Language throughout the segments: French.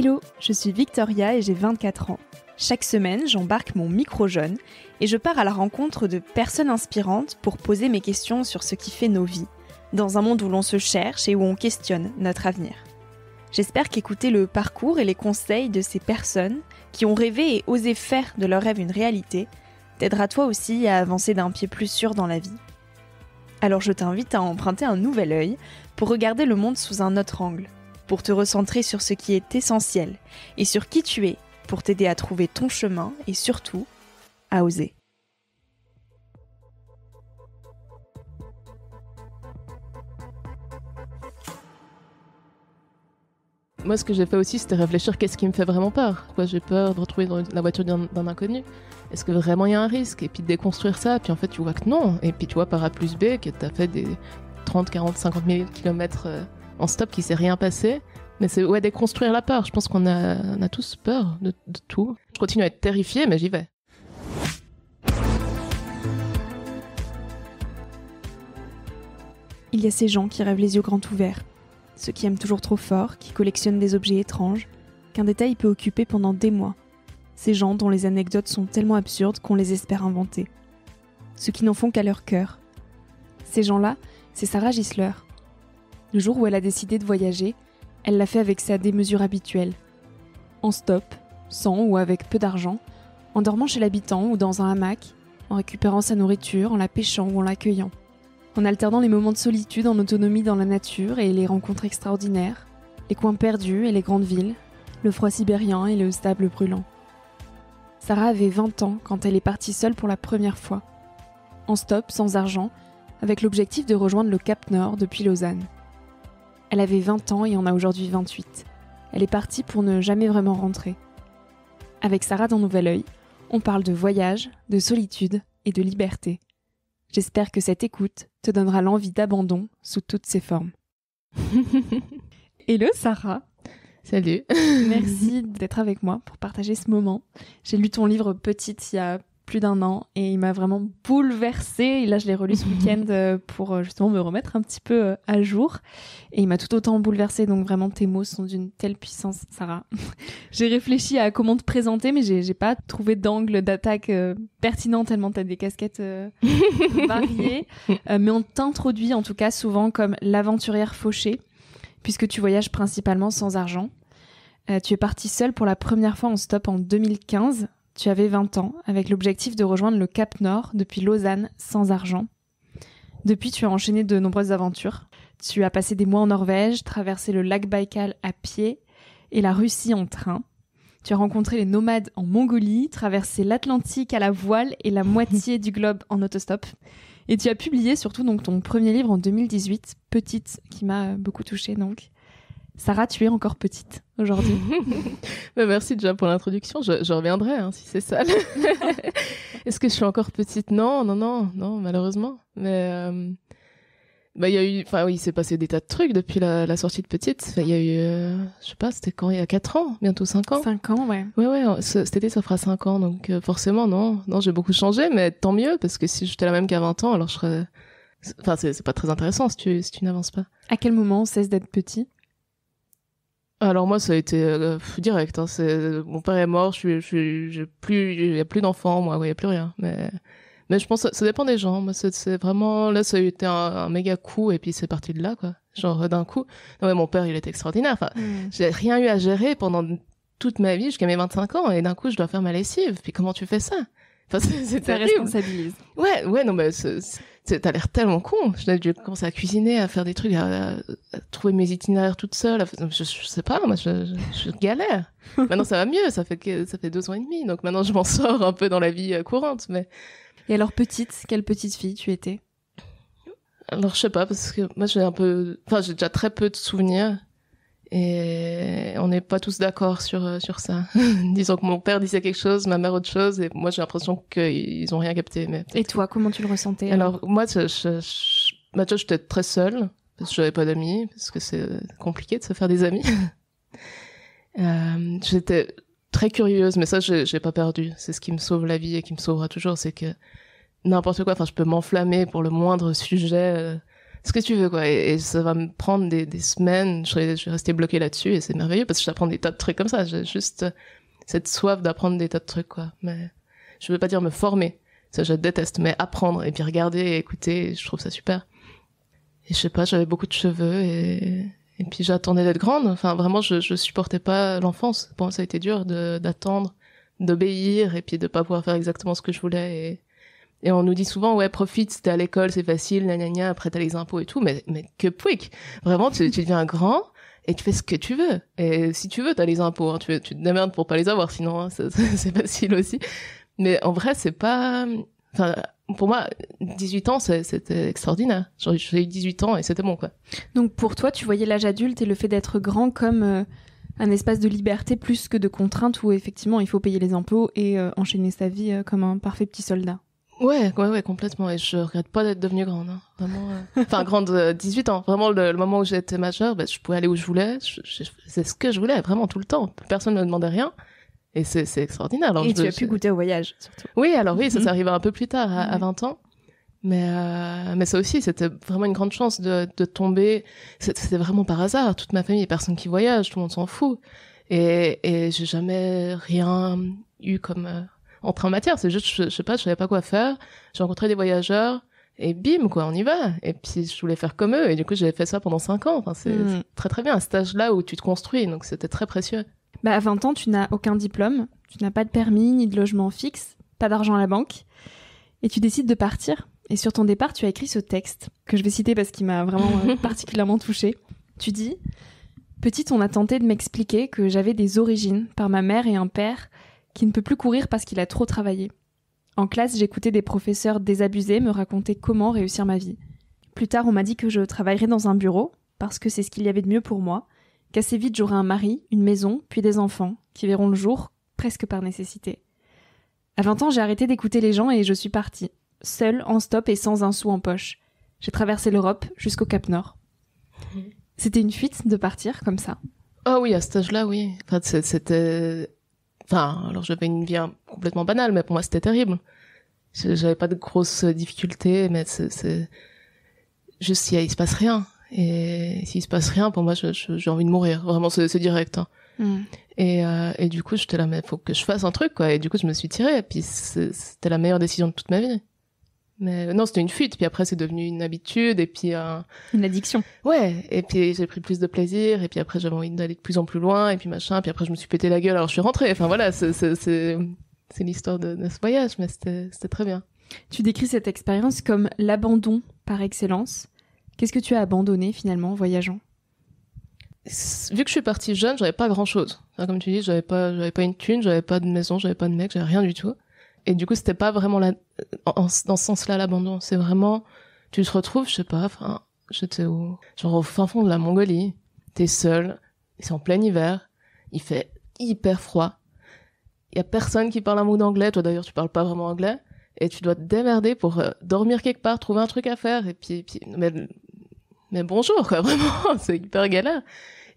Hello, je suis Victoria et j'ai 24 ans. Chaque semaine, j'embarque mon micro-jeune et je pars à la rencontre de personnes inspirantes pour poser mes questions sur ce qui fait nos vies, dans un monde où l'on se cherche et où on questionne notre avenir. J'espère qu'écouter le parcours et les conseils de ces personnes qui ont rêvé et osé faire de leur rêve une réalité t'aidera toi aussi à avancer d'un pied plus sûr dans la vie. Alors je t'invite à emprunter un nouvel œil pour regarder le monde sous un autre angle pour te recentrer sur ce qui est essentiel et sur qui tu es pour t'aider à trouver ton chemin et surtout à oser. Moi, ce que j'ai fait aussi, c'était réfléchir qu'est-ce qui me fait vraiment peur. Pourquoi j'ai peur de retrouver la voiture d'un inconnu Est-ce que vraiment il y a un risque Et puis de déconstruire ça, puis en fait, tu vois que non. Et puis tu vois par A plus B que tu as fait des 30, 40, 50 000 kilomètres euh, on stop qu'il s'est rien passé. Mais c'est ouais, déconstruire la peur. Je pense qu'on a, a tous peur de, tout. Je continue à être terrifié, mais j'y vais. Il y a ces gens qui rêvent les yeux grands ouverts, ceux qui aiment toujours trop fort, qui collectionnent des objets étranges, qu'un détail peut occuper pendant des mois. Ces gens dont les anecdotes sont tellement absurdes qu'on les espère inventer. Ceux qui n'en font qu'à leur cœur. Ces gens-là, c'est Sarah Gisler, le jour où elle a décidé de voyager, elle l'a fait avec sa démesure habituelle. En stop, sans ou avec peu d'argent, en dormant chez l'habitant ou dans un hamac, en récupérant sa nourriture, en la pêchant ou en l'accueillant, en alternant les moments de solitude en autonomie dans la nature et les rencontres extraordinaires, les coins perdus et les grandes villes, le froid sibérien et le stable brûlant. Sarah avait 20 ans quand elle est partie seule pour la première fois, en stop, sans argent, avec l'objectif de rejoindre le Cap Nord depuis Lausanne. Elle avait 20 ans et en a aujourd'hui 28. Elle est partie pour ne jamais vraiment rentrer. Avec Sarah dans Nouvel Oeil, on parle de voyage, de solitude et de liberté. J'espère que cette écoute te donnera l'envie d'abandon sous toutes ses formes. Hello Sarah Salut Merci d'être avec moi pour partager ce moment. J'ai lu ton livre Petite il y a plus d'un an et il m'a vraiment bouleversée. Et là, je l'ai relu ce week-end euh, pour euh, justement me remettre un petit peu euh, à jour. Et il m'a tout autant bouleversée. Donc vraiment, tes mots sont d'une telle puissance, Sarah. j'ai réfléchi à comment te présenter, mais j'ai pas trouvé d'angle d'attaque pertinent tellement as des casquettes variées. mais on t'introduit en tout cas souvent comme l'aventurière fauchée, puisque tu voyages principalement sans argent. tu es partie seule pour la première fois en stop en 2015 tu avais 20 ans, avec l'objectif de rejoindre le Cap Nord depuis Lausanne sans argent. Depuis, tu as enchaîné de nombreuses aventures. Tu as passé des mois en Norvège, traversé le lac Baïkal à pied et la Russie en train. Tu as rencontré les nomades en Mongolie, traversé l'Atlantique à la voile et la moitié du globe en autostop. Et tu as publié surtout donc ton premier livre en 2018, Petite, qui m'a beaucoup touchée donc. Sarah, tu es encore petite aujourd'hui. Bah, merci déjà pour l'introduction. Je, reviendrai hein, si c'est ça. Est-ce que je suis encore petite Non, non, non, non, malheureusement. Mais euh, bah, il y a eu, enfin oui, s'est passé des tas de trucs depuis la, sortie de petite. Il y a eu, euh, je sais pas, c'était quand Il y a 4 ans, bientôt 5 ans. 5 ans, ouais. Ouais, ouais. Cet été, ça fera 5 ans, donc euh, forcément, non, non, j'ai beaucoup changé, mais tant mieux parce que si j'étais la même qu'à 20 ans, alors je serais Enfin, c'est pas très intéressant si tu, si tu n'avances pas. À quel moment on cesse d'être petit alors moi ça a été euh, direct. Hein. c'est mon père est mort, je suis, j'ai plus, il y a plus d'enfants, moi, il y a plus rien. Mais mais je pense que ça dépend des gens. Mais c'est vraiment là ça a été un, méga coup et puis c'est parti de là quoi. Genre d'un coup. Non mais mon père il est extraordinaire. Enfin mm. j'ai rien eu à gérer pendant toute ma vie jusqu'à mes 25 ans et d'un coup je dois faire ma lessive. Puis comment tu fais ça Enfin c'est terrible. responsabilise. Ouais ouais non mais c'est, t'as l'air tellement con. J'ai dû commencer à cuisiner, à faire des trucs, à, trouver mes itinéraires toute seule. je, sais pas, je, galère. maintenant, ça va mieux. Ça fait ça fait deux ans et demi. Donc maintenant, je m'en sors un peu dans la vie euh, courante. Mais et alors petite, quelle petite fille tu étais Alors je sais pas parce que moi j'ai un peu, enfin j'ai déjà très peu de souvenirs et on n'est pas tous d'accord sur euh, sur ça. Disons que mon père disait quelque chose, ma mère autre chose, et moi j'ai l'impression qu'ils ont rien capté. et toi, comment tu le ressentais Alors moi, je, je, très seule parce que j'avais pas d'amis, parce que c'est compliqué de se faire des amis. Euh, j'étais très curieuse, mais ça, je n'ai pas perdu. C'est ce qui me sauve la vie et qui me sauvera toujours, c'est que n'importe quoi. Enfin, je peux m'enflammer pour le moindre sujet. Euh, ce que tu veux quoi et, ça va me prendre des, des semaines je vais, je rester bloqué là-dessus et c'est merveilleux parce que j'apprends des tas de trucs comme ça j'ai juste cette soif d'apprendre des tas de trucs quoi mais je veux pas dire me former ça je déteste mais apprendre et puis regarder et écouter je trouve ça super et je sais pas j'avais beaucoup de cheveux et et puis j'attendais d'être grande enfin vraiment je je supportais pas l'enfance bon ça a été dur d'attendre d'obéir et puis de pas pouvoir faire exactement ce que je voulais et et on nous dit souvent, ouais, profite, t'es à l'école, c'est facile, nanana, après t'as les impôts et tout, mais, mais que pouic Vraiment, tu, deviens grand et tu fais ce que tu veux. Et si tu veux, t'as les impôts, hein. tu, tu te démerdes pour pas les avoir, sinon hein, c'est facile aussi. Mais en vrai, c'est pas... Enfin, pour moi, 18 ans, c'était extraordinaire. J'ai eu 18 ans et c'était bon, quoi. Donc pour toi, tu voyais l'âge adulte et le fait d'être grand comme euh, un espace de liberté plus que de contraintes où effectivement il faut payer les impôts et euh, enchaîner sa vie euh, comme un parfait petit soldat. Ouais, ouais, ouais, complètement. Et je regrette pas d'être devenue grande. Hein. Vraiment. Euh, enfin, grande, euh, 18 ans. Vraiment, le, moment où j'étais majeure, ben, je pouvais aller où je voulais. c'est ce que je voulais, vraiment tout le temps. Personne ne me demandait rien. Et c'est, extraordinaire. Alors, et tu as pu goûter au voyage, surtout. Oui, alors oui, ça, s'est mhm. arrivé un peu plus tard, à, 20 ans. Mais, euh, mais ça aussi, c'était vraiment une grande chance de, de tomber. C'était vraiment par hasard. Toute ma famille, personne qui voyage, tout le monde s'en fout. Et, et j'ai jamais rien eu comme euh, train en matière. C'est juste, je, sais pas, je savais pas quoi faire. J'ai rencontré des voyageurs et bim, quoi, on y va. Et puis je voulais faire comme eux. Et du coup, j'ai fait ça pendant cinq ans. Hmm. c'est très très bien un stage là où tu te construis. Donc c'était très précieux. Bah, à 20 ans, tu n'as aucun diplôme, tu n'as pas de permis ni de logement fixe, pas d'argent à la banque, et tu décides de partir. Et sur ton départ, tu as écrit ce texte que je vais citer parce qu'il m'a vraiment euh, particulièrement touchée. Tu dis Petite, on a tenté de m'expliquer que j'avais des origines par ma mère et un père qui ne peut plus courir parce qu'il a trop travaillé. En classe, j'écoutais des professeurs désabusés me raconter comment réussir ma vie. Plus tard, on m'a dit que je travaillerais dans un bureau, parce que c'est ce qu'il y avait de mieux pour moi, qu'assez vite j'aurai un mari, une maison, puis des enfants, qui verront le jour, presque par nécessité. À 20 ans, j'ai arrêté d'écouter les gens et je suis partie, seule, en stop et sans un sou en poche. J'ai traversé l'Europe jusqu'au Cap Nord. Mhm. C'était une fuite de partir comme ça. Ah oh oui, à cet âge-là, oui. c'était Enfin, alors j'avais une vie complètement banale, mais pour moi c'était terrible. J'avais pas de grosses difficultés, mais c'est juste il, il se passe rien. Et s'il se passe rien, pour moi, j'ai envie de mourir. Vraiment, c'est direct. Hein. Hmm. Euh, et, du coup, j'étais là, mais faut que je fasse un truc, quoi. Et du coup, je me suis tirée. Et puis, c'était la meilleure décision de toute ma vie. Mais non, c'était une fuite. Puis après, c'est devenu une habitude et puis euh, une addiction. Ouais. Et puis j'ai pris plus de plaisir. Et puis après, j'avais envie d'aller de plus en plus loin. Et puis machin. Puis après, je me suis pété la gueule. Alors je suis rentrée. Enfin voilà, c'est l'histoire de, ce voyage, mais c'était très bien. Tu décris cette expérience comme l'abandon par excellence. Qu'est-ce que tu as abandonné finalement en voyageant Vu que je suis partie jeune, j'avais pas grand-chose. comme tu dis, j'avais pas, pas une thune, j'avais pas de maison, j'avais pas de mec, j'avais rien du tout. Et du coup, c'était pas vraiment dans ce sens-là l'abandon. C'est vraiment, tu te retrouves, je sais pas, enfin, j'étais où Genre au fin fond de la Mongolie, t'es seul, c'est en plein hiver, il fait hyper froid, il y a personne qui parle un mot d'anglais, toi d'ailleurs tu parles pas vraiment anglais, et tu dois te démerder pour euh, dormir quelque part, trouver un truc à faire, et puis, mais, bonjour vraiment, c'est hyper galère.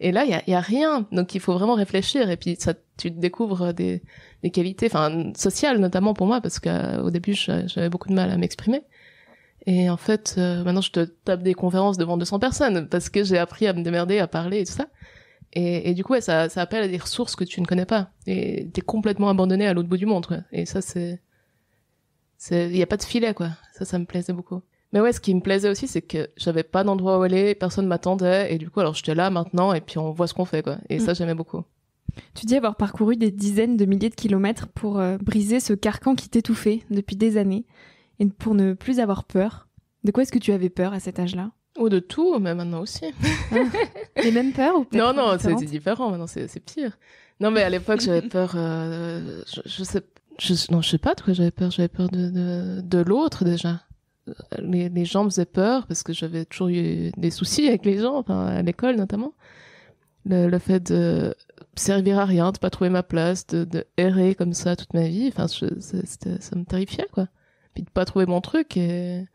Et là, il y a, y a, rien. Donc, il faut vraiment réfléchir. Et puis, ça, tu découvres des, des qualités, enfin, sociales notamment pour moi, parce qu'au euh, début, j'avais beaucoup de mal à m'exprimer. Et en fait, euh, maintenant, je te tape des conférences devant 200 personnes parce que j'ai appris à me démerder, à parler et tout ça. Et, et du coup, ça, ça appelle à des ressources que tu ne connais pas. Et t'es complètement abandonné à l'autre bout du monde. Quoi. Et ça, c'est, il n'y a pas de filet, quoi. Ça, ça me plaisait beaucoup. Mais ouais, ce qui me plaisait aussi, c'est que j'avais pas d'endroit où aller, personne m'attendait, et du coup, alors j'étais là maintenant, et puis on voit ce qu'on fait, quoi. Et mm. ça, j'aimais beaucoup. Tu dis avoir parcouru des dizaines de milliers de kilomètres pour euh, briser ce carcan qui t'étouffait depuis des années, et pour ne plus avoir peur. De quoi est-ce que tu avais peur à cet âge-là ou oh, de tout, mais maintenant aussi. les ah. mêmes peurs ou Non, non, c'est différent. Maintenant, c'est pire. Non, mais à l'époque, j'avais peur. Euh, je, sais, je, non, je sais pas de quoi j'avais peur. J'avais peur de, de, de l'autre déjà les, gens me faisaient peur parce que j'avais toujours eu des soucis avec les gens, à l'école notamment. Le, fait de servir à rien, de pas trouver ma place, de, errer comme ça toute ma vie, enfin, ça me terrifiait, quoi. Puis de pas trouver mon truc et...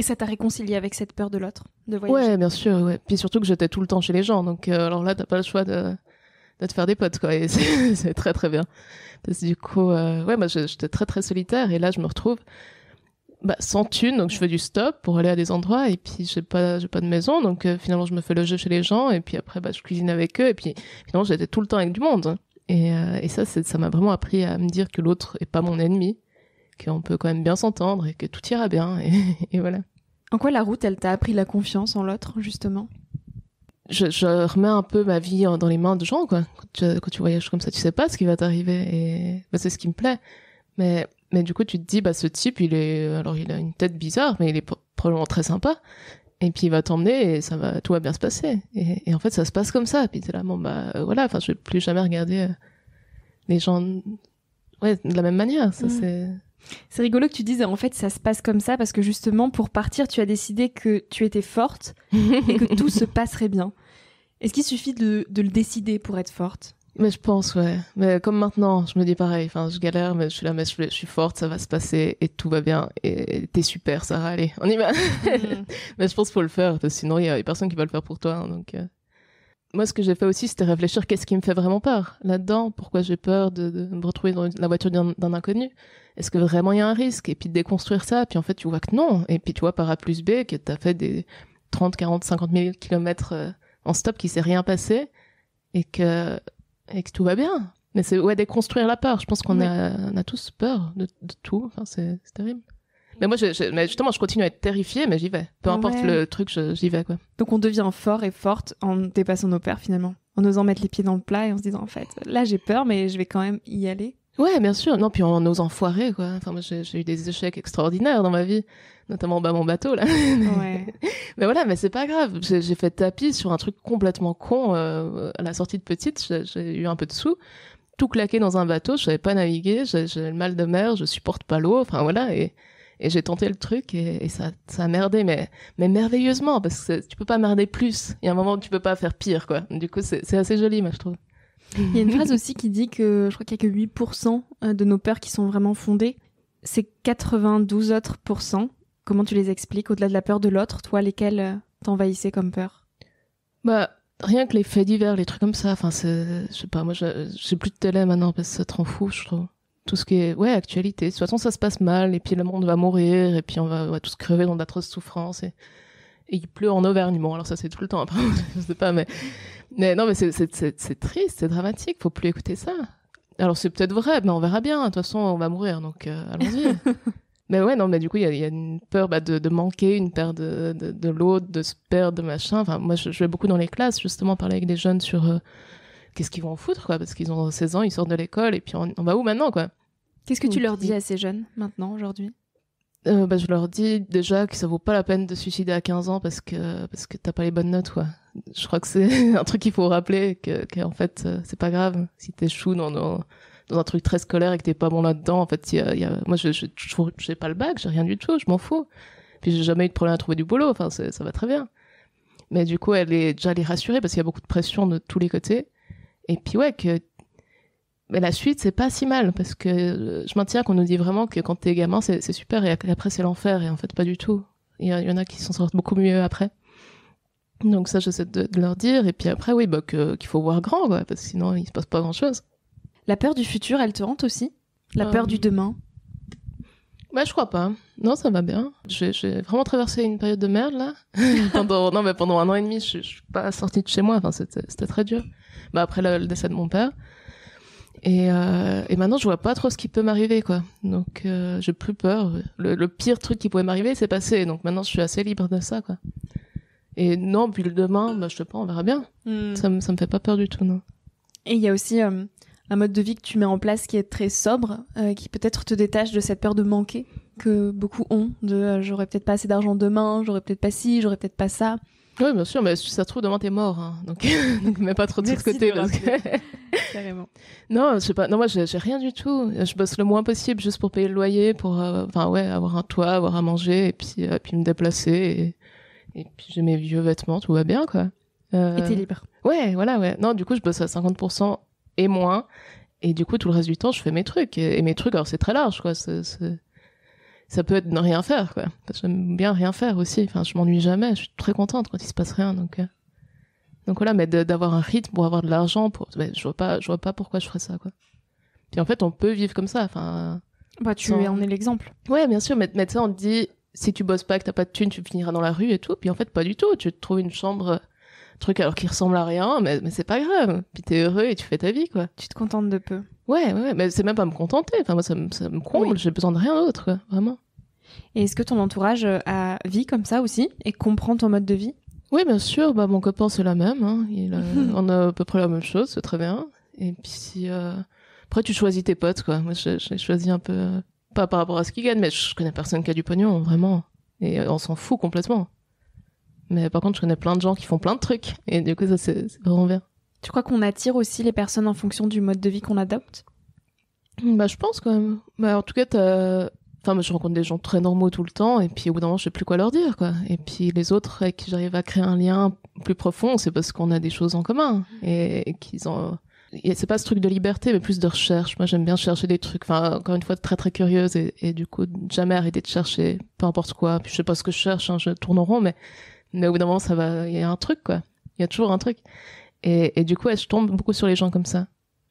ça t'a réconcilié avec cette peur de l'autre, de Ouais, bien sûr, Puis surtout que j'étais tout le temps chez les gens, donc euh, alors là, t'as pas le choix de, te faire des potes, quoi. Et c'est très très bien. Parce que du coup, euh, ouais, moi j'étais très très solitaire et là, je me retrouve bah, sans thune, donc je fais du stop pour aller à des endroits et puis j'ai pas j'ai pas de maison, donc euh, finalement je me fais loger chez les gens et puis après bah je cuisine avec eux et puis finalement j'étais tout le temps avec du monde hein. et, euh, et ça ça m'a vraiment appris à me dire que l'autre est pas mon ennemi, qu'on peut quand même bien s'entendre et que tout ira bien et, voilà. En quoi la route elle t'a appris la confiance en l'autre justement je, je, remets un peu ma vie dans les mains de gens quoi. Quand tu, quand tu voyages comme ça, tu sais pas ce qui va t'arriver et bah, c'est ce qui me plaît. Mais mais du coup, tu te dis, bah, ce type, il est, alors, il a une tête bizarre, mais il est probablement très sympa. Et puis il va t'emmener et ça va, tout va bien se passer. Et, en fait, ça se passe comme ça. Et puis t'es là, bon, bah, euh, voilà, enfin, je vais plus jamais regarder euh, les gens, ouais, de la même manière. Mm. c'est. rigolo que tu dises en fait ça se passe comme ça parce que justement pour partir tu as décidé que tu étais forte et que tout se passerait bien. Est-ce qu'il suffit de, le décider pour être forte mais je pense, ouais. Mais comme maintenant, je me dis pareil. Enfin, je galère, mais je suis là, mais je, suis forte, ça va se passer et tout va bien. Et t'es super, Sarah, allez, on y va. Mm. mais je pense qu'il faut le faire, parce que sinon, il y a personne qui va le faire pour toi. Hein, donc, euh. Moi, ce que j'ai fait aussi, c'était réfléchir qu'est-ce qui me fait vraiment peur là-dedans. Pourquoi j'ai peur de, me retrouver dans la voiture d'un inconnu Est-ce que vraiment il y a un risque Et puis de déconstruire ça. Puis en fait, tu vois que non. Et puis tu vois par A plus B que t'as fait des 30, 40, 50 000 kilomètres euh, en stop qui s'est rien passé et que et que tout va bien. Mais c'est ouais déconstruire la peur. Je pense qu'on a, tous peur de, tout. c'est terrible. Mais moi, je, justement, je continue à être terrifiée, mais j'y vais. Peu importe le truc, j'y vais quoi. Donc on devient fort et forte en dépassant nos peurs finalement, en osant mettre les pieds dans le plat et en se disant en fait, là j'ai peur, mais je vais quand même y aller. Ouais, bien sûr. Non, puis on en osant foirer, quoi. Enfin, moi, j'ai eu des échecs extraordinaires dans ma vie, notamment bah, mon bateau, là. Ouais. mais voilà, mais c'est pas grave. J'ai fait tapis sur un truc complètement con euh, à la sortie de petite. J'ai eu un peu de sous. Tout claqué dans un bateau, je savais pas naviguer, j'ai le mal de mer, je supporte pas l'eau, enfin voilà, et, et j'ai tenté le truc et, ça, ça a merdé, mais, mais merveilleusement, parce que tu peux pas merder plus. Il y a un moment où tu peux pas faire pire, quoi. Du coup, c'est assez joli, moi, je trouve. Il y a une phrase aussi qui dit que je crois qu'il n'y a que 8% euh, de nos peurs qui sont vraiment fondées. C'est 92 autres pourcents. Comment tu les expliques au-delà de la peur de l'autre, toi, lesquelles euh, t'envahissaient comme peur Bah, rien que les faits divers, les trucs comme ça. Enfin, je sais pas, moi, j'ai plus de télé maintenant parce que ça te rend fou, je trouve. Tout ce qui est, ouais, actualité. De toute façon, ça se passe mal, et puis le monde va mourir, et puis on va, tous crever dans d'atroces souffrances. Et... et, il pleut en Auvergne. Bon, alors ça, c'est tout le temps, après, je sais pas, mais mais non, mais c'est triste, c'est dramatique. Faut plus écouter ça. Alors c'est peut-être vrai, mais on verra bien. De toute façon, on va mourir, donc euh, allons-y. mais ouais, non, mais du coup, il y, a une peur bah, de, manquer, une peur de, de, de l'autre, de se perdre, machin. Enfin, moi, je, vais beaucoup dans les classes, justement, parler avec des jeunes sur euh, qu'est-ce qu'ils vont en foutre, quoi, parce qu'ils ont 16 ans, ils sortent de l'école, et puis on, va où maintenant, quoi. Qu'est-ce que tu leur dis à ces jeunes maintenant, aujourd'hui euh, bah, je leur dis déjà que ça vaut pas la peine de suicider à 15 ans parce que parce que t'as pas les bonnes notes quoi. Je crois que c'est un truc qu'il faut rappeler que, que en fait euh, c'est pas grave si t'échoues dans, dans dans un truc très scolaire et que t'es pas bon là-dedans. En fait, y y a... moi je j'ai pas le bac, j'ai rien du tout, je m'en fous. Puis j'ai jamais eu de problème à trouver du boulot. Enfin ça va très bien. Mais du coup elle est déjà les rassurer parce qu'il y a beaucoup de pression de tous les côtés. Et puis ouais que mais la suite c'est pas si mal parce que euh, je maintiens qu'on nous dit vraiment que quand t'es gamin c'est super et après c'est l'enfer et en fait pas du tout il y, en a qui s'en sortent beaucoup mieux après donc ça j'essaie de, de, leur dire et puis après oui bah, qu'il faut voir grand quoi, parce que sinon il se passe pas grand chose la peur du futur elle te rentre aussi la peur du euh, demain bah, je crois pas. Non, ça va bien. J'ai vraiment traversé une période de merde, là. pendant, non, mais pendant un an et demi, je, suis pas sortie de chez moi. Enfin, c'était très dur. Bah, après le décès de mon père. Euh, et, maintenant, je vois pas trop ce qui peut m'arriver, quoi. Donc, euh, j'ai plus peur. Le, pire truc qui pouvait m'arriver, c'est passé. Donc maintenant, je suis assez libre de ça, quoi. Et non, puis le demain, bah, je sais pas, on verra bien. Hmm. Ça, me, me fait pas peur du tout, non. Et il y a aussi euh, un mode de vie que tu mets en place qui est très sobre, qui peut-être te détache de cette peur de manquer que beaucoup ont, de j'aurais peut-être pas assez d'argent demain, j'aurais peut-être pas ci, j'aurais peut-être pas ça. Oui, bien sûr, mais si ça se trouve, demain, t'es mort. Hein. Donc, donc, mets pas trop de, ce côté. Carrément. Non, pas. Non, moi, j'ai rien du tout. Je bosse le moins possible juste pour payer le loyer, pour euh, enfin, ouais, avoir un toit, avoir à manger, et puis, euh, puis me déplacer. Et, puis, j'ai mes vieux vêtements, tout va bien, quoi. Euh, et t'es libre. Ouais, voilà, ouais. Non, du coup, je bosse à 50% et moins. Et du coup, tout le reste du temps, je fais mes trucs. Et, et mes trucs, alors c'est très large, quoi. C'est ça peut être de ne rien faire, quoi. Parce que j'aime bien rien faire aussi. Enfin, je m'ennuie jamais. Je suis très contente quand il se passe rien. Donc, euh. donc voilà, mais d'avoir un rythme pour avoir de l'argent, pour, ben, je vois pas, je vois pas pourquoi je ferais ça, quoi. Puis en fait, on peut vivre comme ça. Enfin. Bah, tu en es l'exemple. Ouais, bien sûr. Mais, mais ça on te dit, si tu bosses pas, que t'as pas de thune, tu finiras dans la rue et tout. Puis en fait, pas du tout. Tu te trouves une chambre truc alors qu'il ressemble à rien, mais, mais c'est pas grave. Puis t'es heureux et tu fais ta vie, quoi. Tu te contentes de peu. Ouais, ouais, mais c'est même pas me contenter. Enfin, moi, ça, me, ça me comble. J'ai besoin de rien d'autre, vraiment. Et est-ce que ton entourage a vie comme ça aussi et comprend ton mode de vie Oui, bien sûr. Bah, mon copain, c'est la même. Hein. Il, euh, on a à peu près la même chose, c'est très bien. Et puis, euh, après, tu choisis tes potes, quoi. Moi, j'ai choisi un peu, euh, pas par rapport à ce qu'ils gagnent, mais je connais personne qui a du pognon, vraiment. Et on s'en fout complètement. Mais par contre, je connais plein de gens qui font plein de trucs. Et du coup, ça, c'est vraiment bien. Tu crois qu'on attire aussi les personnes en fonction du mode de vie qu'on adopte Bah, je pense quand même. Bah, en tout cas, Enfin, je rencontre des gens très normaux tout le temps, et puis au bout d'un moment, je sais plus quoi leur dire, quoi. Et puis les autres avec qui j'arrive à créer un lien plus profond, c'est parce qu'on a des choses en commun et qu'ils ont. C'est pas ce truc de liberté, mais plus de recherche. Moi, j'aime bien chercher des trucs. Enfin, encore une fois, très très curieuse et, du coup, jamais arrêter de chercher, peu importe quoi. Puis je sais pas ce que je cherche, hein, je tourne en rond, mais mais au bout d'un moment, ça va, il y a un truc, quoi. Il y a toujours un truc. Et, et du coup, je tombe beaucoup sur les gens comme ça.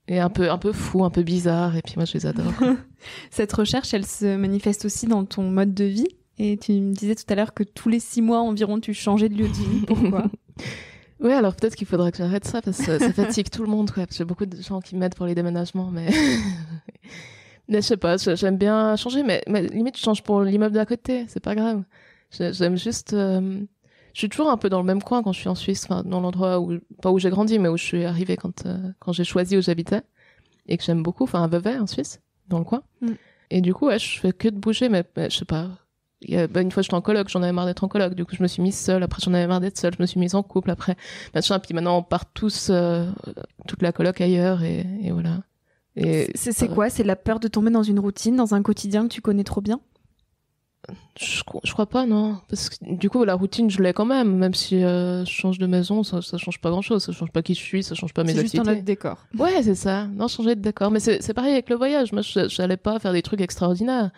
Et un peu, un peu fou, un peu bizarre. Et puis moi, je les adore. Cette recherche, elle se manifeste aussi dans ton mode de vie. Et tu me disais tout à l'heure que tous les six mois environ, tu changeais de lieu de vie. Pourquoi Oui, alors peut-être qu'il faudrait que j'arrête ça parce que ça fatigue tout le monde. Quoi, parce que j'ai beaucoup de gens qui m'aident pour les déménagements, mais. je sais pas, j'aime bien changer, mais, mais limite, je change pour l'immeuble d'à côté, c'est pas grave. J'aime juste euh, je suis toujours un peu dans le même coin quand je suis en Suisse, enfin, dans l'endroit où, pas où j'ai grandi, mais où je suis arrivée quand, euh, quand j'ai choisi où j'habitais et que j'aime beaucoup, enfin, un Vevey, en Suisse, dans le coin. Mm. Et du coup, je fais que de bouger, mais, je sais pas. Bah, une fois, j'étais en coloc, j'en avais marre d'être en coloc, du coup, je me suis mise seule, après, j'en avais marre d'être seule, je me suis mise en couple, après, machin, puis maintenant, on part tous, euh, toute la coloc ailleurs, et, voilà. Et, c'est euh, quoi C'est la peur de tomber dans une routine, dans un quotidien que tu connais trop bien je, crois pas, non. Parce que du coup, la routine, je l'ai quand même. Même si euh, je change de maison, ça, change pas grand chose. Ça change pas qui je suis, ça change pas mes habitudes. C'est juste un autre décor. Ouais, c'est ça. Non, changer de décor. Mais c'est pareil avec le voyage. Moi, n'allais pas faire des trucs extraordinaires.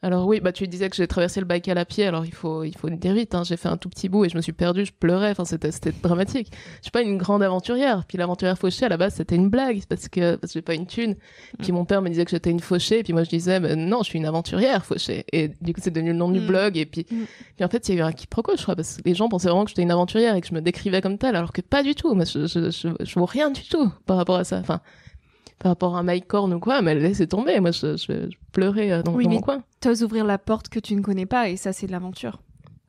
Alors oui, bah tu disais que j'ai traversé le bac à la pied, alors il faut il faut dire vite. Hein. J'ai fait un tout petit bout et je me suis perdue, je pleurais. Enfin c'était c'était dramatique. Je suis pas une grande aventurière. Puis l'aventurière fauchée à la base c'était une blague parce que parce que j'ai pas une thune. Mm. Puis mon père me disait que j'étais une fauchée, puis moi je disais non, je suis une aventurière fauchée. Et du coup c'est devenu le nom du mm. blog et mm. puis en fait il y a eu un quiproquo je crois parce que les gens pensaient vraiment que j'étais une aventurière et que je me décrivais comme telle alors que pas du tout. Moi je je je, je vois rien du tout par rapport à ça. Enfin par rapport à Mike Horn ou quoi, mais laissez tomber. Moi, je, je, pleurais euh, dans, oui, dans mais mon coin. ouvrir la porte que tu ne connais pas, et ça, c'est de l'aventure.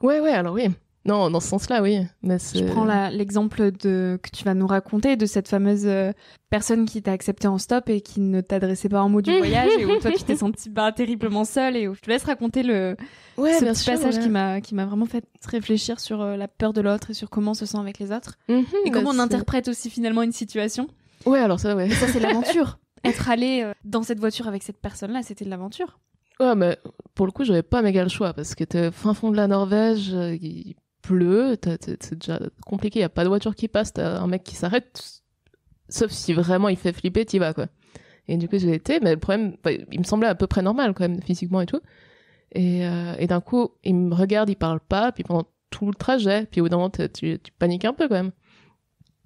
Ouais, ouais, alors oui. Non, dans ce sens-là, oui. Mais je prends l'exemple de que tu vas nous raconter de cette fameuse euh, personne qui t'a accepté en stop et qui ne t'adressait pas un mot du voyage et où toi tu t'es senti bah, terriblement seule et où je te laisse raconter le ce passage qui m'a vraiment fait réfléchir sur euh, la peur de l'autre et sur comment on se sent avec les autres mm-hmm, et comment on bah, interprète aussi finalement une situation. Ouais, alors ça, ouais. ça, c'est l'aventure. Être allé euh, dans cette voiture avec cette personne-là, c'était de l'aventure. Ouais, mais pour le coup, j'avais pas méga le choix parce que t'es fin fond de la Norvège, euh, il pleut, c'est déjà compliqué, y a pas de voiture qui passe, t'as un mec qui s'arrête, sauf si vraiment il fait flipper, t'y vas quoi. Et du coup, j'ai été, mais le problème, il me semblait à peu près normal quand même physiquement et tout. Et, euh, et d'un coup, il me regarde, il parle pas, puis pendant tout le trajet, puis au bout tu, tu paniques un peu quand même.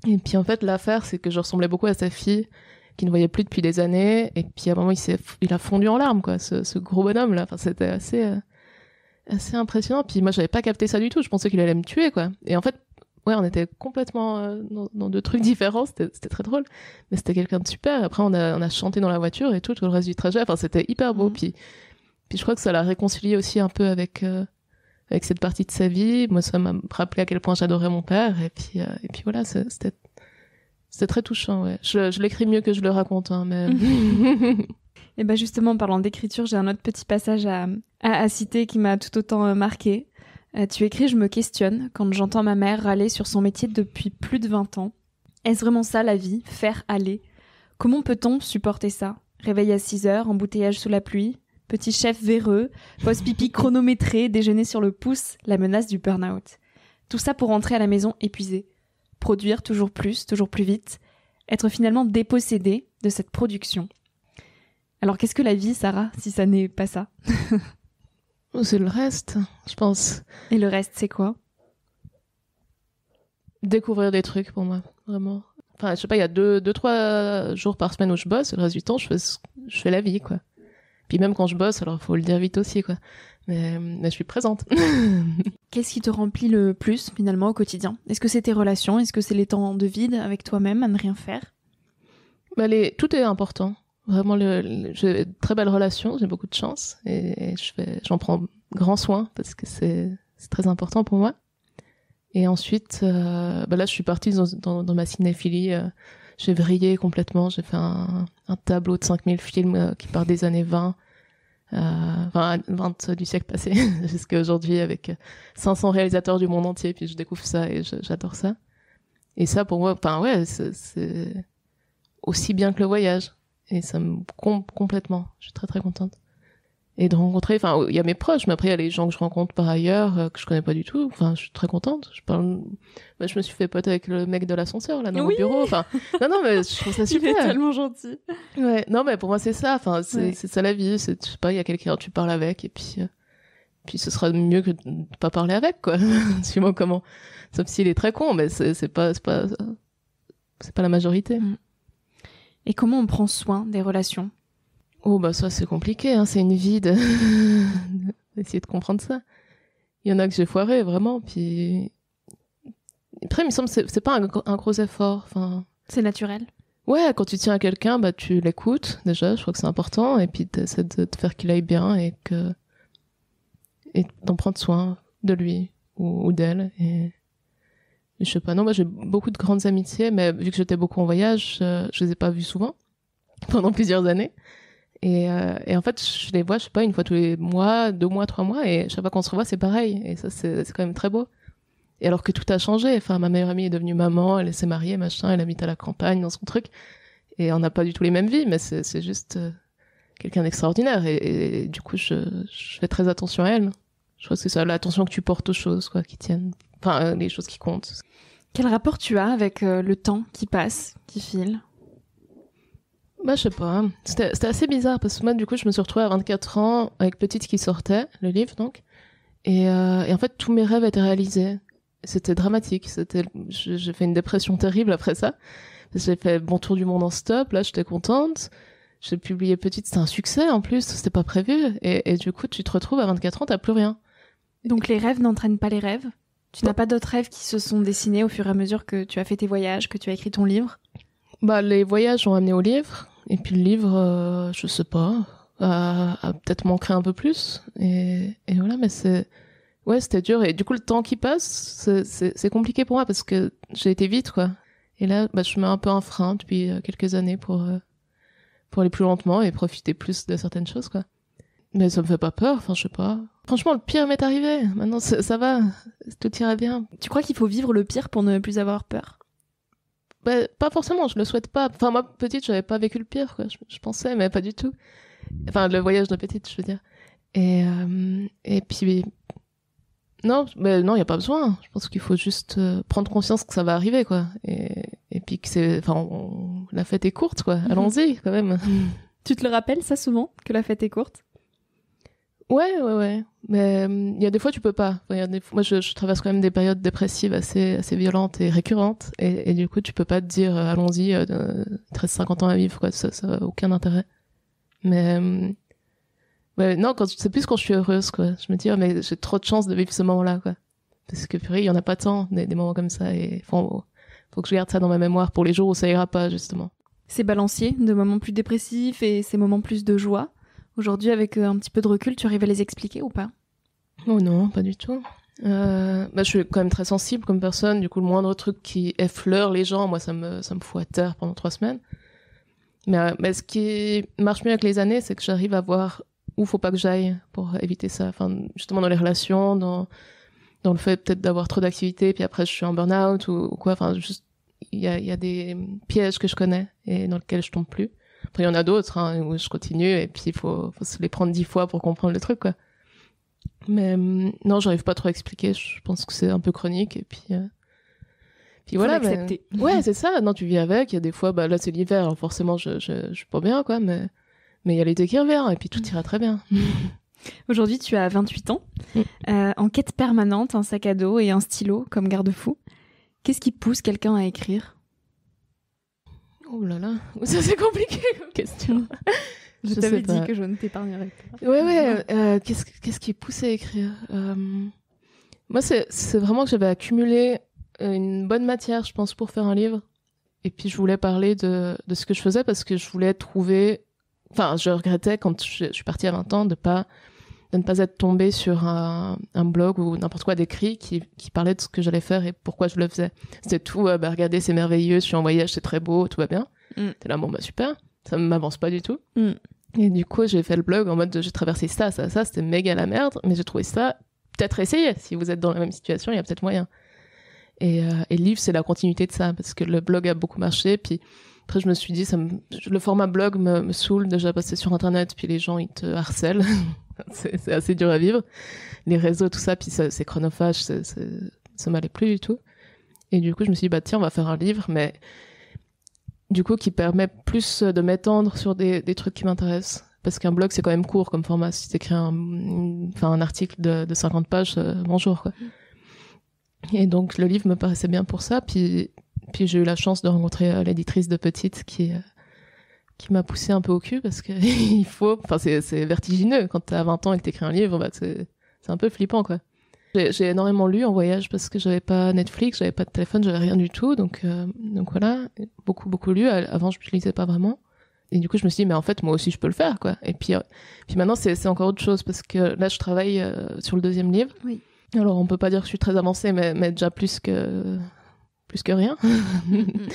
Et puis en fait, l'affaire, c'est que je ressemblais beaucoup à sa fille, qu'il ne voyait plus depuis des années, et puis à un moment, il, il a fondu en larmes, quoi, ce, gros bonhomme-là. Enfin, c'était assez, euh, assez impressionnant. Puis moi, j'avais pas capté ça du tout, je pensais qu'il allait me tuer, quoi. Et en fait, ouais, on était complètement euh, dans, deux trucs différents, c'était très drôle, mais c'était quelqu'un de super. Après, on a, on a chanté dans la voiture et tout, tout le reste du trajet, enfin, c'était hyper beau. Mmh. Puis, puis je crois que ça l'a réconcilié aussi un peu avec. Euh, avec cette partie de sa vie. Moi, ça m'a rappelé à quel point j'adorais mon père. Et puis, euh, et puis voilà, c'était très touchant. Je, l'écris mieux que je le raconte, hein, mais. et eh ben justement, parlant d'écriture, j'ai un autre petit passage à, à, citer qui m'a tout autant euh, marqué. Euh, tu écris, je me questionne quand j'entends ma mère râler sur son métier depuis plus de 20 ans. Est-ce vraiment ça la vie Faire aller Comment peut-on supporter ça Réveil à 6 heures, embouteillage sous la pluie, petit chef véreux, post pipi chronométré, déjeuner sur le pouce, la menace du burn-out. Tout ça pour rentrer à la maison épuisé, produire toujours plus, toujours plus vite, être finalement dépossédé de cette production. Alors qu'est-ce que la vie, Sarah, si ça n'est pas ça C'est le reste, je pense. Et le reste, c'est quoi Découvrir des trucs pour moi, vraiment. Enfin, je sais pas, il y a deux, deux, trois jours par semaine où je bosse, et le reste du temps, je fais, je fais la vie, quoi même quand je bosse, alors faut le dire vite aussi, quoi. Mais, je suis présente. Qu'est-ce qui te remplit le plus finalement au quotidien Est-ce que c'est tes relations Est-ce que c'est les temps de vide avec toi-même à ne rien faire bah les, Tout est important. Vraiment, le, le très belle relation, j'ai beaucoup de chance et, j'en prends grand soin parce que c'est très important pour moi. Et ensuite, euh, bah, là, je suis partie dans, ma cinéphilie. Euh, j'ai vrillé complètement. J'ai fait un, tableau de 5000 films euh, qui part des années 20 20, euh, du siècle passé jusqu'à aujourd'hui avec 500 euh, réalisateurs du monde entier puis je découvre ça et j'adore ça et ça pour moi enfin ouais c'est aussi bien que le voyage et ça me compte complètement je suis très très contente et de rencontrer enfin il y a mes proches mais après il y a les gens que je rencontre par ailleurs euh, que je connais pas du tout enfin je suis très contente je parle bah, je me suis fait pote avec le mec de l'ascenseur là dans oui mon bureau enfin non non mais je trouve ça super il est tellement gentil ouais non mais pour moi c'est ça enfin c'est ça la vie c'est sais pas il y a quelqu'un tu parles avec et puis euh, puis ce sera mieux que de pas parler avec quoi moi comment sauf s'il est très con mais c'est pas c'est pas c'est pas la majorité mm. et comment on prend soin des relations Oh, bah ça c'est compliqué, hein, c'est une vie d'essayer de... comprendre ça. Il y en a que j'ai foiré, vraiment, puis... Après, il me semble que c'est pas un, gros effort. Enfin... C'est naturel. Ouais, quand tu tiens à quelqu'un, bah, tu l'écoutes, déjà, je crois que c'est important, et puis t'essaies de te faire qu'il aille bien et que. et d'en prendre soin de lui ou, d'elle. Et... je sais pas, non, moi j'ai beaucoup de grandes amitiés, mais vu que j'étais beaucoup en voyage, je, euh, je les ai pas vues souvent, pendant plusieurs années. Euh, et, en fait, je les vois, je sais pas, une fois tous les mois, deux mois, trois mois, et chaque fois qu'on se revoit, c'est pareil. Et ça, c'est quand même très beau. Et alors que tout a changé. Enfin, ma meilleure amie est devenue maman, elle s'est mariée, machin, elle habite à la campagne, dans son truc. Et on n'a pas du tout les mêmes vies, mais c'est juste euh, quelqu'un d'extraordinaire. Et, du coup, je, fais très attention à elle. Je crois que c'est ça, l'attention que tu portes aux choses, quoi, qui tiennent. Enfin, euh, les choses qui comptent. Quel rapport tu as avec le temps qui passe, qui file bah, je sais pas. C'était assez bizarre parce que moi, du coup, je me suis retrouvée à 24 ans avec Petite qui sortait, le livre donc. Euh, et, en fait, tous mes rêves étaient réalisés. C'était dramatique. C'était, j'ai fait une dépression terrible après ça. J'ai fait bon tour du monde en stop. Là, j'étais contente. J'ai publié Petite, c'était un succès en plus. C'était pas prévu. Et, et, du coup, tu te retrouves à 24 ans, t'as plus rien. Donc les rêves n'entraînent pas les rêves. Tu n'as pas d'autres rêves qui se sont dessinés au fur et à mesure que tu as fait tes voyages, que tu as écrit ton livre. Bah, les voyages ont amené au livre. Et puis le livre, euh, je sais pas, a, peut-être manqué un peu plus. Et, voilà, mais c'est. Ouais, c'était dur. Et du coup, le temps qui passe, c'est compliqué pour moi parce que j'ai été vite, quoi. Et là, bah, je mets un peu en frein depuis euh, quelques années pour, euh, pour aller plus lentement et profiter plus de certaines choses, quoi. Mais ça me fait pas peur, enfin, je sais pas. Franchement, le pire m'est arrivé. Maintenant, ça va. Tout ira bien. Tu crois qu'il faut vivre le pire pour ne plus avoir peur bah, pas forcément, je le souhaite pas. Enfin, moi, petite, j'avais pas vécu le pire, quoi. Je, pensais, mais pas du tout. Enfin, le voyage de petite, je veux dire. Et, euh, et puis, non, mais non, il n'y a pas besoin. Je pense qu'il faut juste euh, prendre conscience que ça va arriver, quoi. Et, et puis que c'est, enfin, la fête est courte, quoi. Mhm. Allons-y, quand même. tu te le rappelles, ça, souvent, que la fête est courte? Ouais, ouais, ouais. Mais euh, il y a des fois, tu peux pas. Moi, je, traverse quand même des périodes dépressives assez, assez violentes et récurrentes. Et, du coup, tu peux pas te dire, euh, allons-y, euh, 13-50 ans à vivre, quoi. Ça, ça aucun intérêt. Mais, euh, ouais, non, quand, c'est plus quand je suis heureuse, quoi. Je me dis, oh, mais j'ai trop de chance de vivre ce moment-là, quoi. Parce que, purée, il y en a pas tant, des, des moments comme ça. Et, faut, oh, faut que je garde ça dans ma mémoire pour les jours où ça ira pas, justement. Ces balanciers de moments plus dépressifs et ces moments plus de joie. Aujourd'hui, avec euh, un petit peu de recul, tu arrives à les expliquer ou pas Oh non, pas du tout. Euh, bah, je suis quand même très sensible comme personne. Du coup, le moindre truc qui effleure les gens, moi, ça me, ça me fout à terre pendant trois semaines. Mais, euh, mais ce qui marche mieux avec les années, c'est que j'arrive à voir où faut pas que j'aille pour éviter ça. Enfin, justement, dans les relations, dans, dans le fait peut-être d'avoir trop d'activités, puis après, je suis en burn-out ou, quoi. Enfin, juste, il y a, y a des pièges que je connais et dans lesquels je tombe plus. Après, il y en a d'autres hein, où je continue et puis il faut, se les prendre dix fois pour comprendre le truc, quoi. Mais euh, non, j'arrive pas trop à expliquer. Je pense que c'est un peu chronique et puis. Euh, puis voilà. Ouais, c'est ça. Non, tu vis avec. Il y a des fois, bah là c'est l'hiver, forcément je, je, je suis pas bien, quoi. Mais mais il y a l'été qui revient et puis tout ira très bien. Aujourd'hui, tu as 28 ans, mm. euh, en quête permanente, un sac à dos et un stylo comme garde-fou. Qu'est-ce qui pousse quelqu'un à écrire Oh là là, ça c'est compliqué comme question. je, t'avais dit que je ne t'épargnerais pas. Ouais, ouais. Euh, qu'est-ce, qui poussait à écrire euh, Moi, c'est, vraiment que j'avais accumulé euh, une bonne matière, je pense, pour faire un livre. Et puis, je voulais parler de, ce que je faisais parce que je voulais trouver. Enfin, je regrettais quand je, suis partie à 20 ans de pas de ne pas être tombée sur un, blog ou n'importe quoi d'écrit qui, parlait de ce que j'allais faire et pourquoi je le faisais. C'était tout, euh, bah regardez, c'est merveilleux, je suis en voyage, c'est très beau, tout va bien. Mm. là, bon bah super, ça m'avance pas du tout. Mm. Et du coup, j'ai fait le blog en mode j'ai traversé ça, ça, ça, c'était méga la merde, mais j'ai trouvé ça, peut-être essayer, si vous êtes dans la même situation, il y a peut-être moyen. Et, euh, le livre, c'est la continuité de ça, parce que le blog a beaucoup marché, puis... Après, je me suis dit, ça le format blog me, me saoule déjà parce sur Internet, puis les gens, ils te harcèlent. c'est assez dur à vivre. Les réseaux, tout ça, puis c'est chronophage, ça m'allait plus du tout. Et du coup, je me suis dit, bah tiens, on va faire un livre, mais du coup, qui permet plus de m'étendre sur des, trucs qui m'intéressent. Parce qu'un blog, c'est quand même court comme format. Si tu un, un article de, 50 pages, euh, bonjour, quoi. Et donc, le livre me paraissait bien pour ça. Puis, puis j'ai eu la chance de rencontrer euh, l'éditrice de Petite qui, euh, qui m'a poussé un peu au cul parce que il faut, enfin c'est vertigineux quand tu as 20 ans et que t'écris un livre, bah, c'est un peu flippant quoi. J'ai énormément lu en voyage parce que j'avais pas Netflix, j'avais pas de téléphone, j'avais rien du tout, donc euh, donc voilà, beaucoup beaucoup lu. Avant je lisais pas vraiment et du coup je me suis dit mais en fait moi aussi je peux le faire quoi. Et puis euh, puis maintenant c'est encore autre chose parce que là je travaille euh, sur le deuxième livre. Oui. Alors on peut pas dire que je suis très avancée mais, mais déjà plus que plus que rien. Mm, mm.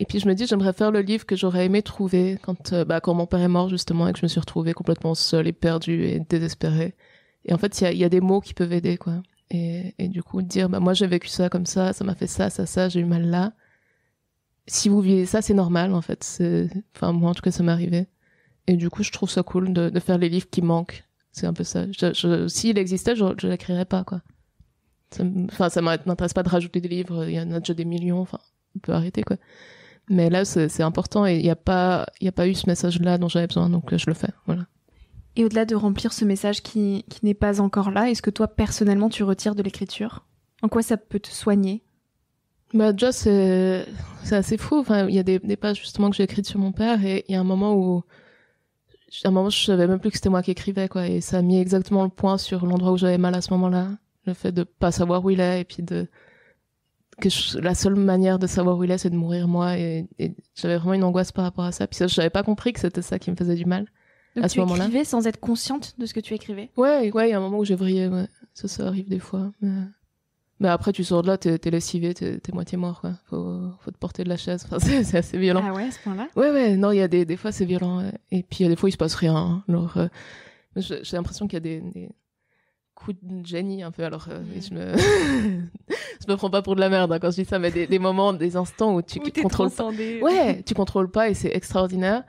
Et puis je me dis, j'aimerais faire le livre que j'aurais aimé trouver quand, euh, bah, quand mon père est mort justement et que je me suis retrouvée complètement seule et perdue et désespérée. Et en fait, il y a, des mots qui peuvent aider, quoi. Et, du coup, dire, bah, moi j'ai vécu ça comme ça, ça m'a fait ça, ça, ça, j'ai eu mal là. Si vous vivez ça, c'est normal, en fait. Enfin, moi en tout cas, ça m'est arrivé. Et du coup, je trouve ça cool de, faire les livres qui manquent. C'est un peu ça. Je, S'il existait, je ne l'écrirais pas, quoi. enfin, ça m'intéresse pas de rajouter des livres, il y en a déjà des millions, enfin, on peut arrêter, quoi. Mais là, c'est important et il n'y a, pas, a pas eu ce message-là dont j'avais besoin, donc euh, je le fais. Voilà. Et au-delà de remplir ce message qui, qui n'est pas encore là, est-ce que toi, personnellement, tu retires de l'écriture En quoi ça peut te soigner bah déjà c'est assez fou. Enfin il y a des, pages justement que j'ai écrites sur mon père et il y a un moment où je un moment je savais même plus que c'était moi qui écrivais quoi et ça a mis exactement le point sur l'endroit où j'avais mal à ce moment-là, le fait de pas savoir où il est et puis de que la seule manière de savoir où il est, c'est de mourir moi. Et, j'avais vraiment une angoisse par rapport à ça. Puis ça, je n'avais pas compris que c'était ça qui me faisait du mal. à ce moment-là. écrivais sans être consciente de ce que tu écrivais Ouais, ouais, il y a un moment où j'ai Ça, ça arrive des fois. Mais, après, tu sors de là, t'es, lessivée, t'es, moitié mort. Quoi. Faut, te porter de la chaise. c'est, assez violent. Ah ouais, à ce point-là Ouais, ouais. Non, il y a des, fois, c'est violent. Et puis, il y a des fois, il se passe rien. Euh, j'ai, l'impression qu'il y a des de génie un peu. Alors, euh, je, me... je me prends pas pour de la merde hein, quand je dis ça, mais des, moments, des instants où tu contrôles pas. Ouais, tu contrôles pas et c'est extraordinaire.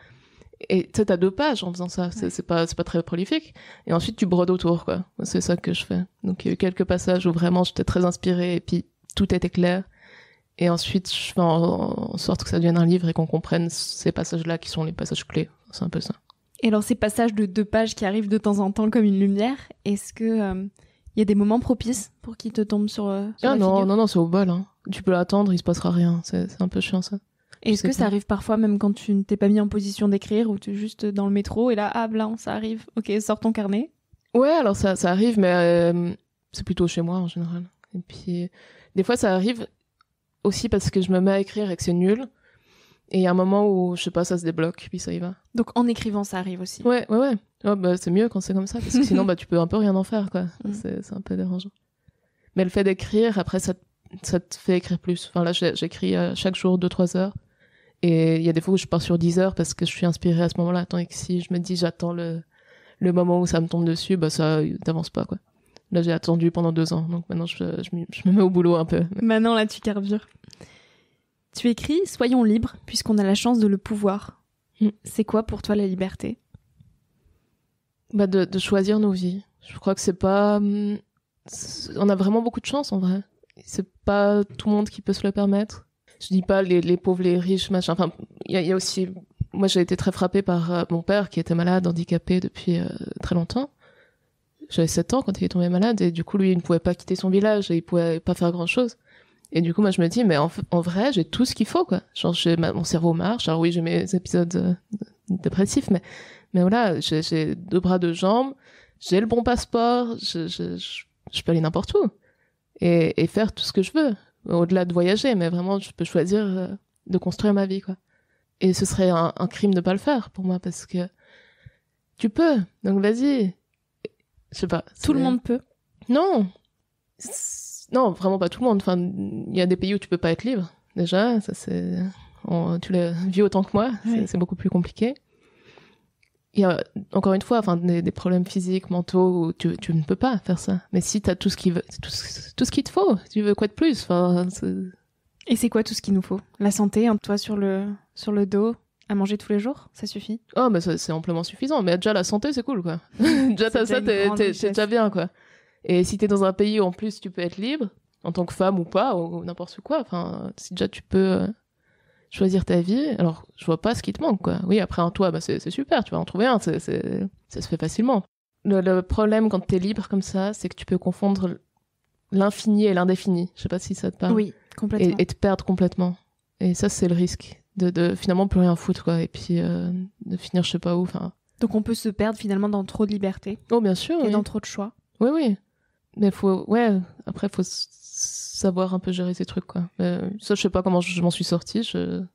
Et tu as deux pages en faisant ça. C'est pas, pas très prolifique. Et ensuite, tu brodes autour, quoi. C'est ça que je fais. Donc, il y a eu quelques passages où vraiment j'étais très inspirée et puis tout était clair. Et ensuite, je fais en sorte que ça devienne un livre et qu'on comprenne ces passages-là qui sont les passages clés. C'est un peu ça. Et alors ces passages de deux pages qui arrivent de temps en temps comme une lumière, est-ce que euh, il y a des moments propices pour qu'ils te tombent euh, sur, Ah non, non, non, c'est au bol. Hein. Tu peux l'attendre, il se passera rien. C'est un peu chiant ça. Est-ce que ça arrive parfois même quand tu ne t'es pas mis en position d'écrire ou tu es juste dans le métro et là, ah blanc, ça arrive, ok, sors ton carnet Ouais, alors ça, ça arrive, mais euh, c'est plutôt chez moi en général. Et puis, des fois ça arrive aussi parce que je me mets à écrire et que c'est nul. Et il y a un moment où, je sais pas, ça se débloque, puis ça y va. Donc en écrivant, ça arrive aussi. Ouais, ouais, ouais. bah, c'est mieux quand c'est comme ça, parce que sinon, bah, tu peux un peu rien en faire, quoi. Mm. C'est un peu dérangeant. Mais le fait d'écrire, après, ça, ça te fait écrire plus. Enfin, là, j'écris euh, chaque jour 2-3 heures. Et il y a des fois où je pars sur 10 heures parce que je suis inspirée à ce moment-là. Tandis que si je me dis, j'attends le, le moment où ça me tombe dessus, bah, ça, euh, t'avance pas, quoi. Là, j'ai attendu pendant deux ans, donc maintenant, je, je, me mets au boulot un peu. Maintenant, là, tu carbures. Tu écris Soyons libres puisqu'on a la chance de le pouvoir. Hmm. C'est quoi pour toi la liberté bah de, choisir nos vies. Je crois que c'est pas. Hmm, on a vraiment beaucoup de chance en vrai. C'est pas tout le monde qui peut se le permettre. Je dis pas les, pauvres, les riches, machin. Enfin, il y, a aussi. Moi, j'ai été très frappée par euh, mon père qui était malade, handicapé depuis euh, très longtemps. J'avais 7 ans quand il est tombé malade et du coup, lui, il ne pouvait pas quitter son village et il pouvait pas faire grand chose. Et du coup, moi, je me dis, mais en, vrai, j'ai tout ce qu'il faut, quoi. Genre, mon cerveau marche. Alors oui, j'ai mes épisodes euh, dépressifs, mais, mais voilà, j'ai deux bras, deux jambes, j'ai le bon passeport, je, peux aller n'importe où et, faire tout ce que je veux. Au-delà de voyager, mais vraiment, je peux choisir euh, de construire ma vie, quoi. Et ce serait un, un crime de pas le faire pour moi parce que tu peux, donc vas-y. Je sais pas. Tout le monde peut. Non non, vraiment pas tout le monde. Enfin, il y a des pays où tu peux pas être libre. Déjà, ça c'est, tu l'as vu autant que moi. C'est beaucoup plus compliqué. Il y encore une fois, enfin, des, problèmes physiques, mentaux où tu, ne peux pas faire ça. Mais si tu as tout ce qui veut, tout, ce qu'il te faut, tu veux quoi de plus Enfin. Et c'est quoi tout ce qu'il nous faut La santé, un hein, Toi, sur le sur le dos, à manger tous les jours, ça suffit Oh, mais c'est amplement suffisant. Mais déjà, la santé, c'est cool, quoi. déjà, t'as ça, t'es déjà bien, quoi. Et si t'es dans un pays où en plus tu peux être libre, en tant que femme ou pas, ou n'importe quoi, enfin, si déjà tu peux euh, choisir ta vie, alors je vois pas ce qui te manque, quoi. Oui, après en toi, bah, c'est super, tu vas en trouver un, ça se fait facilement. Le, problème quand t'es libre comme ça, c'est que tu peux confondre l'infini et l'indéfini. Je sais pas si ça te parle. Oui, complètement. Et, te perdre complètement. Et ça, c'est le risque de, de, finalement plus rien foutre, quoi. Et puis euh, de finir je sais pas où. Enfin. Donc on peut se perdre finalement dans trop de liberté. Oh, bien sûr. Et dans trop de choix. Oui, oui mais faut, ouais, après, faut savoir un peu gérer ces trucs, quoi. ça, je sais pas comment je, m'en suis sortie. Je... Moi,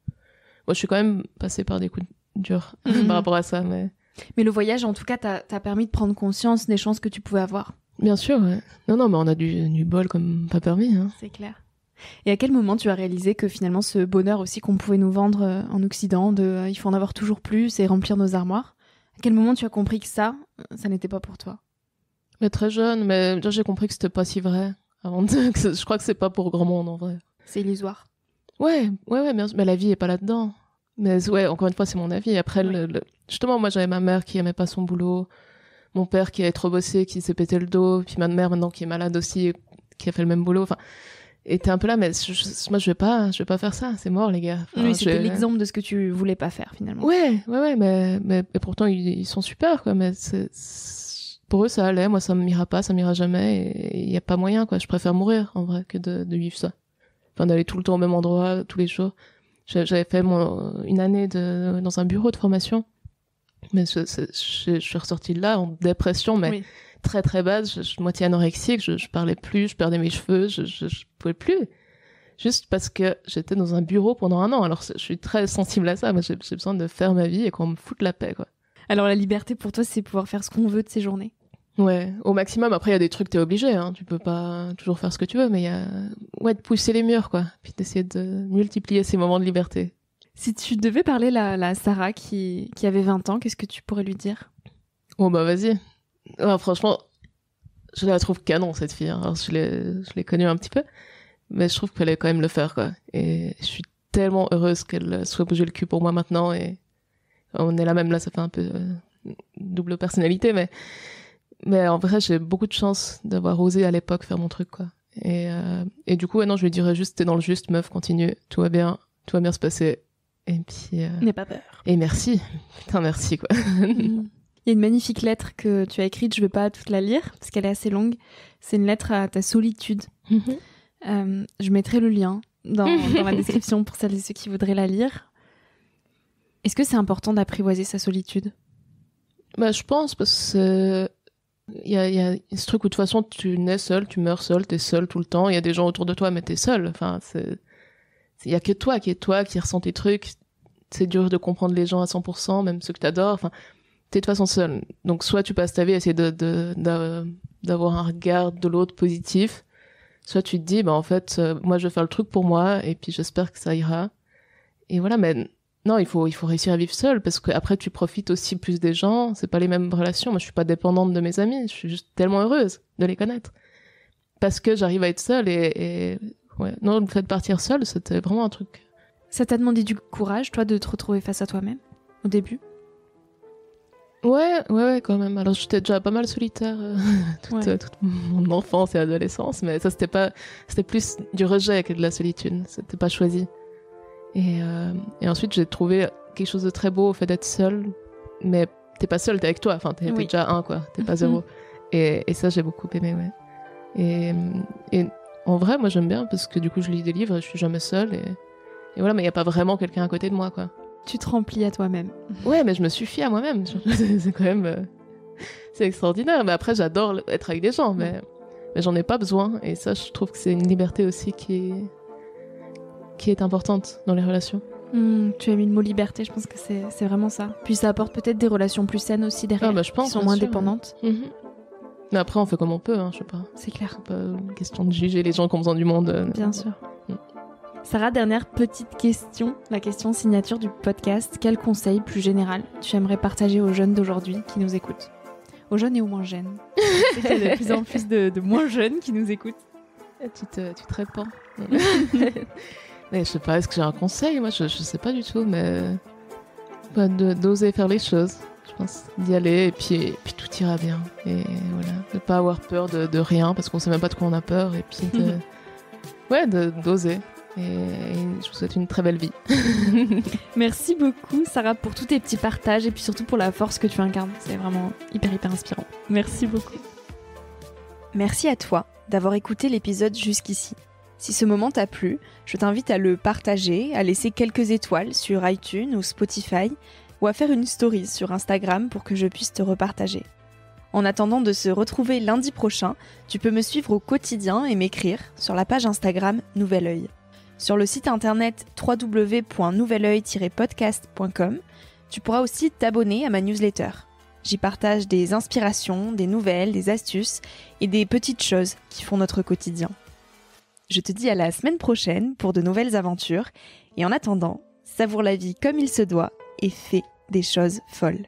je suis quand même passée par des coups durs mhm. par rapport à ça, mais. Mais le voyage, en tout cas, t'a permis de prendre conscience des chances que tu pouvais avoir. Bien sûr, ouais. Non, non, mais on a du, du bol comme pas permis. Hein. C'est clair. Et à quel moment tu as réalisé que finalement ce bonheur aussi qu'on pouvait nous vendre euh, en Occident, euh, il faut en avoir toujours plus et remplir nos armoires, à quel moment tu as compris que ça, euh, ça n'était pas pour toi mais très jeune, mais j'ai compris que c'était pas si vrai. Avant je crois que c'est pas pour grand monde en vrai. C'est illusoire. Ouais, ouais, ouais, Mais la vie est pas là-dedans. Mais ouais, encore une fois, c'est mon avis. Après, le, justement, moi j'avais ma mère qui aimait pas son boulot, mon père qui avait trop bossé, qui s'est pété le dos, puis ma mère maintenant qui est malade aussi, qui a fait le même boulot. Enfin, et un peu là, mais moi je vais pas, je vais pas faire ça, c'est mort les gars. oui, c'était l'exemple de ce que tu voulais pas faire finalement. Ouais, ouais, ouais, mais, mais, pourtant ils, sont super quoi, mais c'est pour eux ça allait, moi ça m'ira pas, ça m'ira jamais, et il n'y a pas moyen quoi. Je préfère mourir en vrai que de, vivre ça. Enfin d'aller tout le temps au même endroit, tous les jours. J'avais fait mon, une année de, dans un bureau de formation, mais je, suis ressortie de là en dépression, mais très très basse, je, moitié anorexique, je, je parlais plus, je perdais mes cheveux, je, ne pouvais plus. Juste parce que j'étais dans un bureau pendant un an. Alors je suis très sensible à ça, moi j'ai besoin de faire ma vie et qu'on me foute la paix quoi. Alors la liberté pour toi, c'est pouvoir faire ce qu'on veut de ses journées. Ouais, au maximum. Après, il y a des trucs, t'es obligé. Hein. Tu peux pas toujours faire ce que tu veux, mais il y a ouais de pousser les murs, quoi. Puis d'essayer de multiplier ces moments de liberté. Si tu devais parler la, la Sarah qui, qui avait 20 ans, qu'est-ce que tu pourrais lui dire Oh bah vas-y. Ah, franchement, je la trouve canon cette fille. Hein. Alors, je l'ai je l'ai connue un petit peu, mais je trouve qu'elle est quand même le faire, quoi. Et je suis tellement heureuse qu'elle soit bougée le cul pour moi maintenant. Et on est là même là, ça fait un peu euh, double personnalité, mais mais en vrai, j'ai beaucoup de chance d'avoir osé à l'époque faire mon truc, quoi. Et, euh, et du coup, non, je lui dirais juste, t'es dans le juste, meuf, continue, tout va bien, tout va bien se passer. Et puis. Euh, N'aie pas peur. Et merci. Putain, merci, quoi. Mm. Il y a une magnifique lettre que tu as écrite, je ne vais pas toute la lire, parce qu'elle est assez longue. C'est une lettre à ta solitude. Mm-hmm. Euh, je mettrai le lien dans, dans la description pour celles et ceux qui voudraient la lire. Est-ce que c'est important d'apprivoiser sa solitude bah, Je pense, parce que il y a, y a, ce truc où de toute façon tu nais seul, tu meurs seul, es seul tout le temps. Il y a des gens autour de toi, mais t'es seul. Enfin, c'est il y a que toi qui est toi qui ressent tes trucs. C'est dur de comprendre les gens à 100%, même ceux que t'adores. Enfin, t'es de toute façon seul. Donc soit tu passes ta vie à essayer de d'avoir un regard de l'autre positif, soit tu te dis bah en fait euh, moi je vais faire le truc pour moi et puis j'espère que ça ira. Et voilà, mais non, il faut, il faut réussir à vivre seul parce qu'après, tu profites aussi plus des gens. C'est pas les mêmes relations. Moi, je suis pas dépendante de mes amis. Je suis juste tellement heureuse de les connaître parce que j'arrive à être seule et, ouais. Non, le fait de partir seule, c'était vraiment un truc. Ça t'a demandé du courage, toi, de te retrouver face à toi-même au début. Ouais, ouais, ouais, quand même. Alors j'étais déjà pas mal solitaire euh, toute, toute, mon enfance et adolescence, mais ça c'était pas, c'était plus du rejet que de la solitude. C'était pas choisi. Et, euh, et ensuite, j'ai trouvé quelque chose de très beau au fait d'être seul, mais t'es pas seul, t'es avec toi, enfin, t'es déjà un, quoi, t'es pas zéro. et, ça, j'ai beaucoup aimé, ouais. Et, en vrai, moi, j'aime bien parce que du coup, je lis des livres et je suis jamais seule. Et, voilà, mais il n'y a pas vraiment quelqu'un à côté de moi, quoi. Tu te remplis à toi-même. Ouais, mais je me suffis à moi-même. C'est quand même. Euh, c'est extraordinaire. Mais après, j'adore être avec des gens, mm. mais, mais j'en ai pas besoin. Et ça, je trouve que c'est une liberté aussi qui est qui est importante dans les relations. Hmm, tu as mis le mot liberté, je pense que c'est vraiment ça. Puis ça apporte peut-être des relations plus saines aussi derrière, ah, bah, je pense, qui sont moins dépendantes. Mhm. Mais après, on fait comme on peut, hein, je sais pas. C'est clair. Pas une question de juger les gens qui ont besoin du monde. Euh. Bien sûr. Mm. Sarah, dernière petite question, la question signature du podcast. Quel conseil plus général tu aimerais partager aux jeunes d'aujourd'hui qui nous écoutent Aux jeunes et aux moins jeunes. Il y a de plus en plus de, moins jeunes qui nous écoutent. Tu te, tu te Eh, je sais pas, est-ce que j'ai un conseil Moi, je, sais pas du tout, mais. D'oser faire les choses, je pense. D'y aller, et puis, puis tout ira bien. Et voilà. De pas avoir peur de, rien, parce qu'on sait même pas de quoi on a peur, et puis de. ouais, d'oser. Et je vous souhaite une très belle vie. Merci beaucoup Sarah pour tous tes petits partages et puis surtout pour la force que tu incarnes. C'est vraiment hyper hyper inspirant. Merci beaucoup. Merci à toi d'avoir écouté l'épisode jusqu'ici. Si ce moment t'a plu, je t'invite à le partager, à laisser quelques étoiles sur iTunes ou Spotify, ou à faire une story sur Instagram pour que je puisse te repartager. En attendant de se retrouver lundi prochain, tu peux me suivre au quotidien et m'écrire sur la page Instagram Nouvel Oeil. Sur le site internet www.nouveloeil-podcast.com, tu pourras aussi t'abonner à ma newsletter. J'y partage des inspirations, des nouvelles, des astuces et des petites choses qui font notre quotidien. Je te dis à la semaine prochaine pour de nouvelles aventures. Et en attendant, savoure la vie comme il se doit et fais des choses folles.